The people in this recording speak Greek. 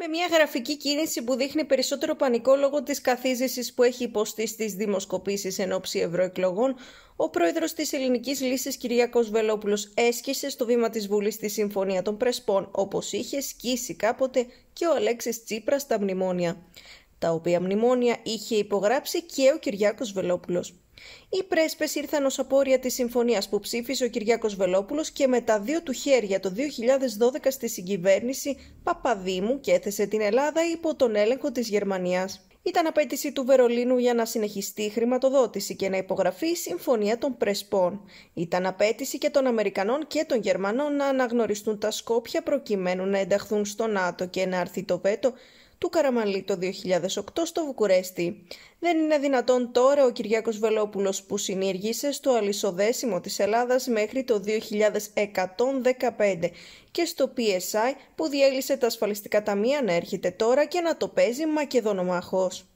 με μια γραφική κίνηση που δείχνει περισσότερο πανικό λόγω της καθίζησης που έχει υποστεί στις δημοσκοπήσεις εν ώψη ευρωεκλογών, ο πρόεδρος της Ελληνικής Λύσης Κυριακός Βελόπουλος έσκησε στο βήμα της Βουλής τη Συμφωνία των Πρεσπών, όπως είχε σκίσει κάποτε και ο Αλέξης Τσίπρας στα μνημόνια τα οποία μνημόνια είχε υπογράψει και ο Κυριάκος Βελόπουλος. Οι πρέσπες ήρθαν ως απόρρια της συμφωνίας που ψήφισε ο Κυριάκος Βελόπουλος και με τα δύο του χέρια το 2012 στη συγκυβέρνηση Παπαδήμου και έθεσε την Ελλάδα υπό τον έλεγχο της Γερμανίας. Ήταν απέτηση του Βερολίνου για να συνεχιστεί η χρηματοδότηση και να υπογραφεί η Συμφωνία των Πρεσπών. Ήταν απέτηση και των Αμερικανών και των Γερμανών να αναγνωριστούν τα Σκόπια προκειμένου να ενταχθούν στο ΝΑΤΟ και να αρθεί το βέτο του Καραμαλή το 2008 στο Βουκουρέστι. Δεν είναι δυνατόν τώρα ο Κυριάκος Βελόπουλος που συνήργησε στο αλυσοδέσιμο της Ελλάδας μέχρι το 2115 και στο PSI που διέλυσε τα ασφαλιστικά ταμεία να έρχεται τώρα και να το παίζει μακεδονομάχος.